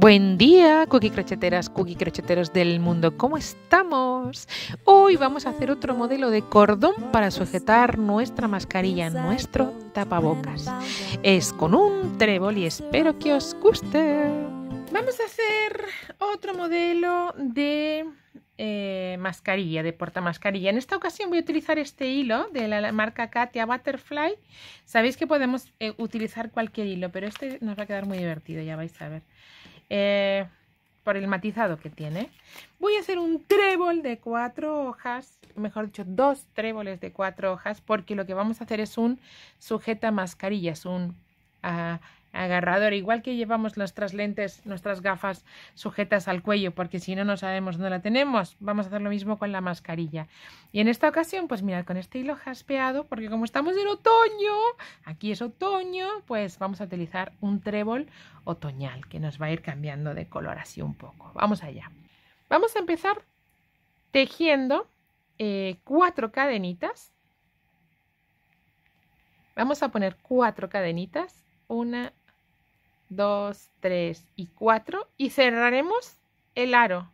Buen día, cookie crocheteras, cookie crocheteros del mundo, ¿cómo estamos? Hoy vamos a hacer otro modelo de cordón para sujetar nuestra mascarilla, nuestro tapabocas. Es con un trébol y espero que os guste. Vamos a hacer otro modelo de eh, mascarilla, de portamascarilla. En esta ocasión voy a utilizar este hilo de la marca Katia Butterfly. Sabéis que podemos eh, utilizar cualquier hilo, pero este nos va a quedar muy divertido, ya vais a ver eh, por el matizado que tiene. Voy a hacer un trébol de cuatro hojas, mejor dicho, dos tréboles de cuatro hojas, porque lo que vamos a hacer es un sujeta mascarillas, un ah, agarrador, igual que llevamos nuestras lentes, nuestras gafas sujetas al cuello, porque si no, no sabemos dónde la tenemos. Vamos a hacer lo mismo con la mascarilla. Y en esta ocasión, pues mirad, con este hilo jaspeado, porque como estamos en otoño, aquí es otoño, pues vamos a utilizar un trébol otoñal, que nos va a ir cambiando de color así un poco. Vamos allá. Vamos a empezar tejiendo eh, cuatro cadenitas. Vamos a poner cuatro cadenitas. Una, dos tres y cuatro y cerraremos el aro.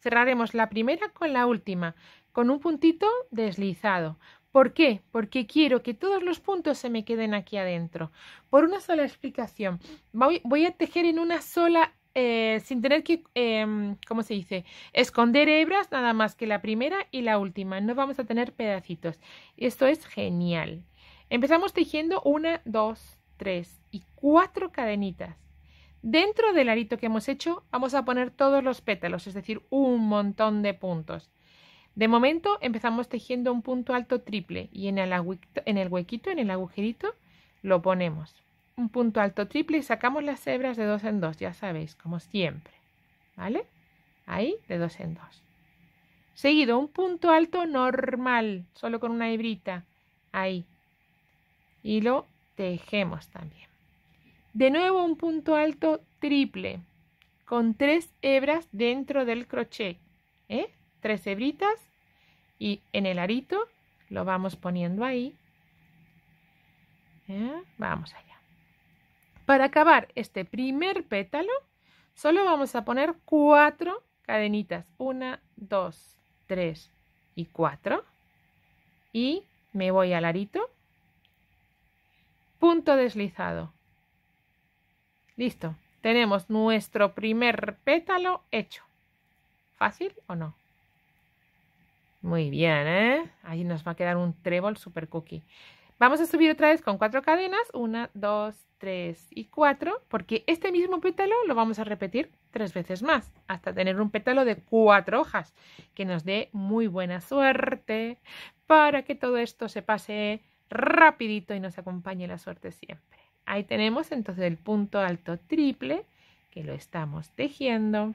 Cerraremos la primera con la última, con un puntito deslizado. ¿Por qué? Porque quiero que todos los puntos se me queden aquí adentro. Por una sola explicación. Voy, a tejer en una sola, eh, sin tener que, em, ¿cómo se dice? Esconder hebras, nada más que la primera y la última. No vamos a tener pedacitos. Esto es genial. Empezamos tejiendo una, dos, 3 y 4 cadenitas. Dentro del arito que hemos hecho vamos a poner todos los pétalos, es decir, un montón de puntos. De momento empezamos tejiendo un punto alto triple y en el, en el huequito, en el agujerito, lo ponemos. Un punto alto triple y sacamos las hebras de dos en dos, ya sabéis, como siempre. ¿Vale? Ahí, de dos en dos. Seguido, un punto alto normal, solo con una hebrita. Ahí. lo tejemos también. De nuevo un punto alto triple con tres hebras dentro del crochet. ¿eh? Tres hebritas y en el arito lo vamos poniendo ahí. ¿eh? Vamos allá. Para acabar este primer pétalo, solo vamos a poner cuatro cadenitas. Una, dos, tres y cuatro. Y me voy al arito punto deslizado. Listo, tenemos nuestro primer pétalo hecho. ¿Fácil o no? Muy bien, ¿eh? Ahí nos va a quedar un trébol super cookie. Vamos a subir otra vez con cuatro cadenas. Una, dos, tres y cuatro. Porque este mismo pétalo lo vamos a repetir tres veces más. Hasta tener un pétalo de cuatro hojas. Que nos dé muy buena suerte. Para que todo esto se pase rapidito y nos acompañe la suerte siempre. Ahí tenemos entonces el punto alto triple que lo estamos tejiendo.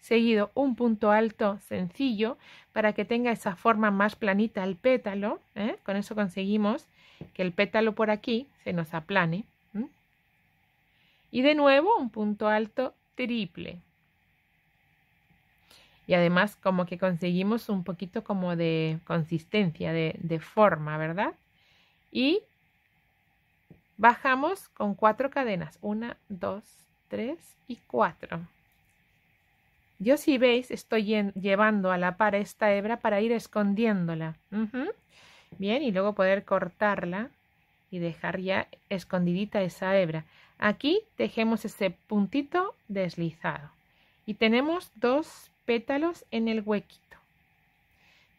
Seguido un punto alto sencillo para que tenga esa forma más planita el pétalo. ¿eh? Con eso conseguimos que el pétalo por aquí se nos aplane. Y de nuevo un punto alto triple. Y además como que conseguimos un poquito como de consistencia, de, de forma, ¿verdad? Y bajamos con cuatro cadenas. Una, dos, tres y cuatro. Yo si veis estoy llevando a la par esta hebra para ir escondiéndola. Bien, y luego poder cortarla y dejar ya escondidita esa hebra. Aquí tejemos ese puntito deslizado y tenemos dos pétalos en el huequito.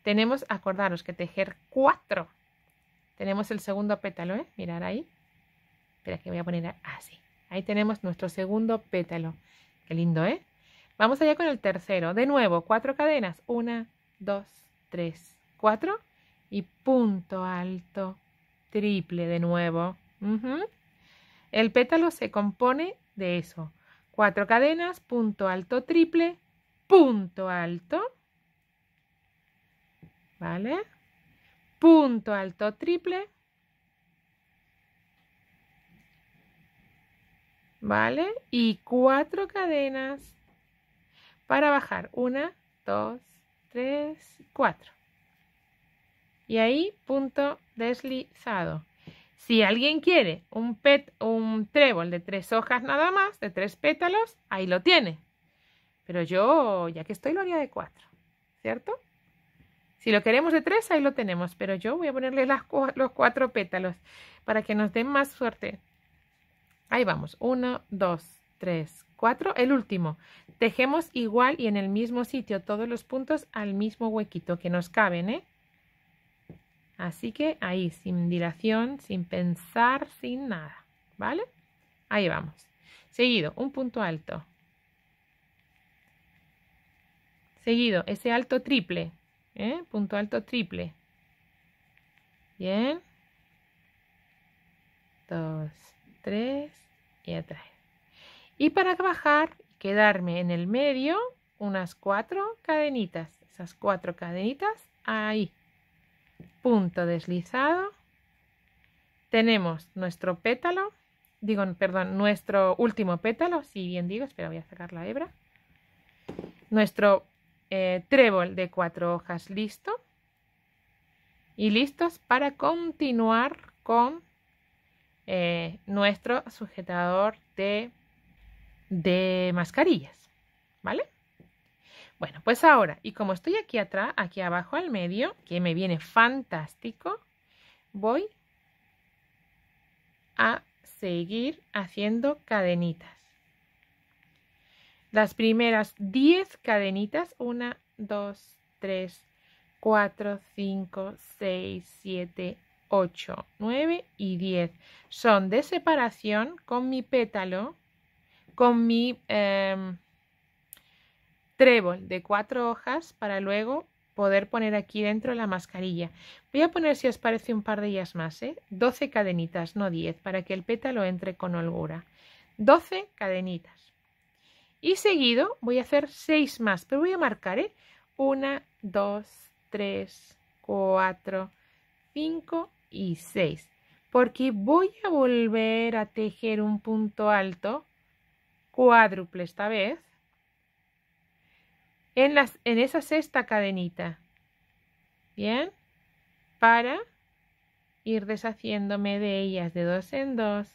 Tenemos, acordaros que tejer cuatro tenemos el segundo pétalo, ¿eh? Mirar ahí. Espera que voy a poner así. Ah, ahí tenemos nuestro segundo pétalo. Qué lindo, ¿eh? Vamos allá con el tercero. De nuevo, cuatro cadenas. Una, dos, tres, cuatro. Y punto alto. Triple de nuevo. El pétalo se compone de eso. Cuatro cadenas, punto alto, triple, punto alto. ¿Vale? punto alto triple. ¿Vale? Y cuatro cadenas para bajar. Una, dos, tres, cuatro. Y ahí punto deslizado. Si alguien quiere un, pet, un trébol de tres hojas nada más, de tres pétalos, ahí lo tiene. Pero yo, ya que estoy, lo haría de cuatro, ¿cierto? Si lo queremos de tres, ahí lo tenemos, pero yo voy a ponerle los cuatro pétalos para que nos den más suerte. Ahí vamos, uno, dos, tres, cuatro, el último. Tejemos igual y en el mismo sitio todos los puntos al mismo huequito que nos caben, ¿eh? Así que ahí, sin dilación, sin pensar, sin nada, ¿vale? Ahí vamos. Seguido, un punto alto. Seguido, ese alto triple. ¿Eh? punto alto triple bien dos tres y atrás y para bajar quedarme en el medio unas cuatro cadenitas esas cuatro cadenitas ahí punto deslizado tenemos nuestro pétalo digo perdón nuestro último pétalo si bien digo espera voy a sacar la hebra nuestro eh, trébol de cuatro hojas listo y listos para continuar con eh, nuestro sujetador de, de mascarillas vale bueno pues ahora y como estoy aquí atrás aquí abajo al medio que me viene fantástico voy a seguir haciendo cadenitas las primeras 10 cadenitas, 1, 2, 3, 4, 5, 6, 7, 8, 9 y 10. Son de separación con mi pétalo, con mi em, trébol de cuatro hojas para luego poder poner aquí dentro la mascarilla. Voy a poner, si os parece, un par de ellas más, 12 ¿eh? cadenitas, no 10, para que el pétalo entre con holgura. 12 cadenitas. Y seguido voy a hacer seis más, pero voy a marcar, ¿eh? 1, 2, 3, 4, 5 y seis Porque voy a volver a tejer un punto alto, cuádruple esta vez, en, las, en esa sexta cadenita. Bien, para ir deshaciéndome de ellas de dos en dos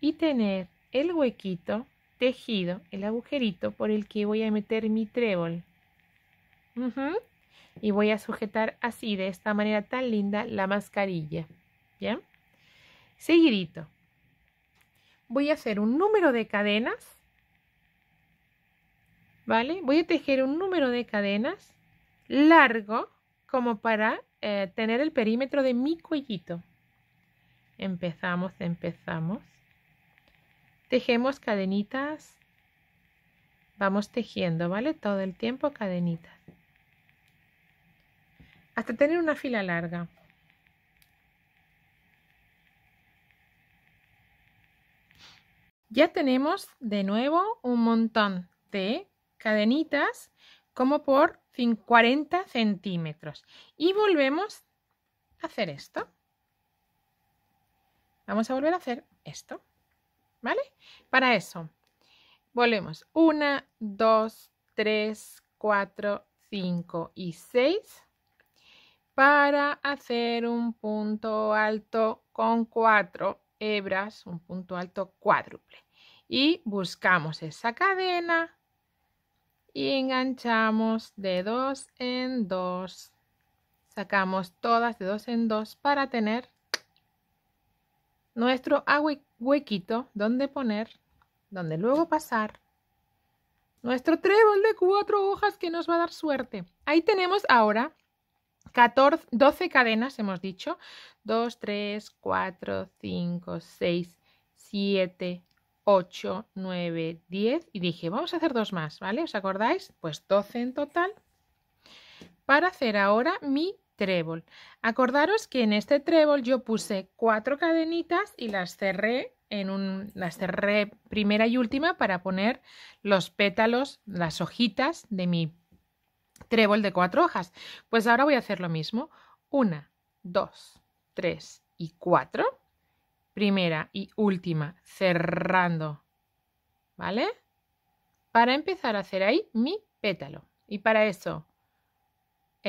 y tener el huequito tejido el agujerito por el que voy a meter mi trébol. Y voy a sujetar así, de esta manera tan linda, la mascarilla. ¿Ya? Seguidito. Voy a hacer un número de cadenas. ¿Vale? Voy a tejer un número de cadenas largo como para eh, tener el perímetro de mi cuellito. Empezamos, empezamos. Tejemos cadenitas. Vamos tejiendo, ¿vale? Todo el tiempo cadenitas. Hasta tener una fila larga. Ya tenemos de nuevo un montón de cadenitas como por 40 centímetros. Y volvemos a hacer esto. Vamos a volver a hacer esto. ¿Vale? Para eso, volvemos. 1, 2, 3, 4, 5 y 6 para hacer un punto alto con cuatro hebras, un punto alto cuádruple. Y buscamos esa cadena y enganchamos de 2 en 2, Sacamos todas de 2 en 2 para tener nuestro agua huequito donde poner, donde luego pasar nuestro trébol de cuatro hojas que nos va a dar suerte. Ahí tenemos ahora 14, 12 cadenas, hemos dicho. 2, 3, 4, 5, 6, 7, 8, 9, 10. Y dije, vamos a hacer dos más, ¿vale? ¿Os acordáis? Pues 12 en total. Para hacer ahora mi trébol. Acordaros que en este trébol yo puse cuatro cadenitas y las cerré en un, las cerré primera y última para poner los pétalos, las hojitas de mi trébol de cuatro hojas. Pues ahora voy a hacer lo mismo. Una, dos, tres y cuatro. Primera y última cerrando. ¿Vale? Para empezar a hacer ahí mi pétalo. Y para eso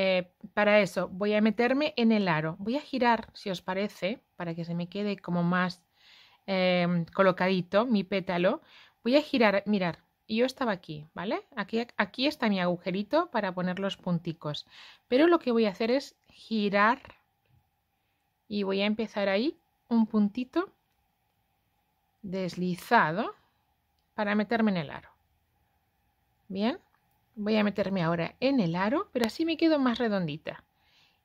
eh, para eso voy a meterme en el aro. Voy a girar, si os parece, para que se me quede como más em, colocadito mi pétalo. Voy a girar, mirar, yo estaba aquí, ¿vale? Aquí, aquí está mi agujerito para poner los punticos. Pero lo que voy a hacer es girar y voy a empezar ahí un puntito deslizado para meterme en el aro. Bien, Voy a meterme ahora en el aro, pero así me quedo más redondita.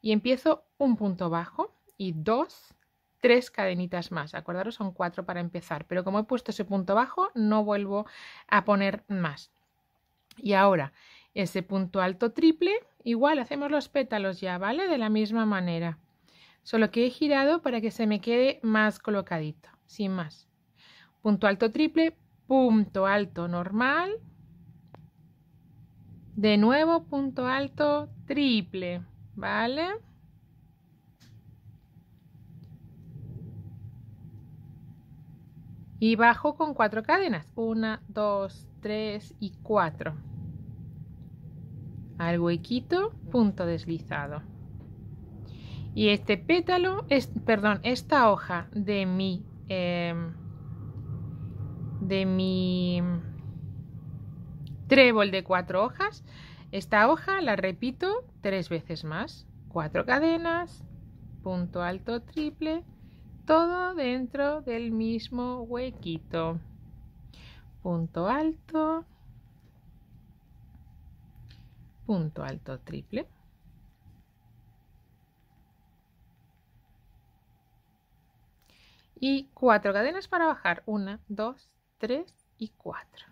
Y empiezo un punto bajo y dos, tres cadenitas más. Acordaros, son cuatro para empezar, pero como he puesto ese punto bajo, no vuelvo a poner más. Y ahora, ese punto alto triple, igual hacemos los pétalos ya, ¿vale? De la misma manera. Solo que he girado para que se me quede más colocadito, sin más. Punto alto triple, punto alto normal, de nuevo, punto alto triple, ¿vale? Y bajo con cuatro cadenas. Una, dos, tres y cuatro. Al huequito, punto deslizado. Y este pétalo, es, perdón, esta hoja de mi... Em, de mi trébol de cuatro hojas. Esta hoja la repito tres veces más. Cuatro cadenas, punto alto triple, todo dentro del mismo huequito. Punto alto, punto alto triple. Y cuatro cadenas para bajar. Una, dos, tres y cuatro.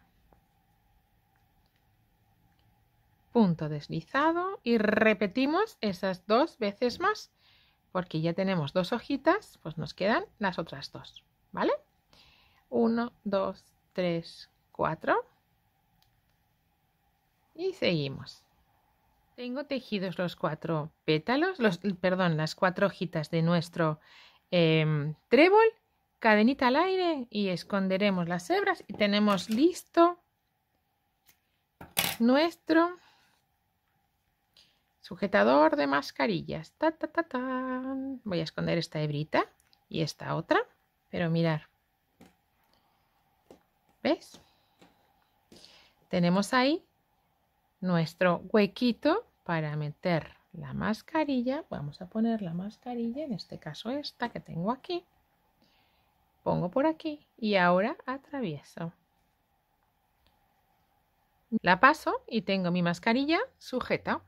punto deslizado y repetimos esas dos veces más porque ya tenemos dos hojitas, pues nos quedan las otras dos, ¿vale? 1, 2, 3, 4 y seguimos. Tengo tejidos los cuatro pétalos, los, perdón, las cuatro hojitas de nuestro em, trébol, cadenita al aire y esconderemos las hebras y tenemos listo nuestro Sujetador de mascarillas. Ta, ta, ta, Voy a esconder esta hebrita y esta otra. Pero mirar. ¿Ves? Tenemos ahí nuestro huequito para meter la mascarilla. Vamos a poner la mascarilla, en este caso esta que tengo aquí. Pongo por aquí y ahora atravieso. La paso y tengo mi mascarilla sujeta.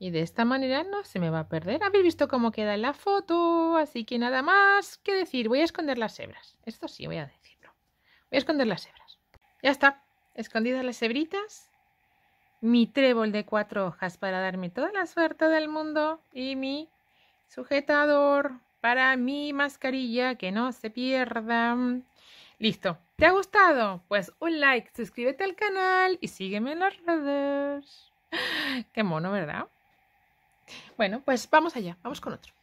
Y de esta manera no se me va a perder. Habéis visto cómo queda en la foto, así que nada más que decir. Voy a esconder las hebras. Esto sí, voy a decirlo. Voy a esconder las hebras. Ya está. Escondidas las hebritas. Mi trébol de cuatro hojas para darme toda la suerte del mundo. Y mi sujetador para mi mascarilla que no se pierda. Listo. ¿Te ha gustado? Pues un like, suscríbete al canal y sígueme en las redes. Qué mono, ¿verdad? Bueno, pues vamos allá, vamos con otro.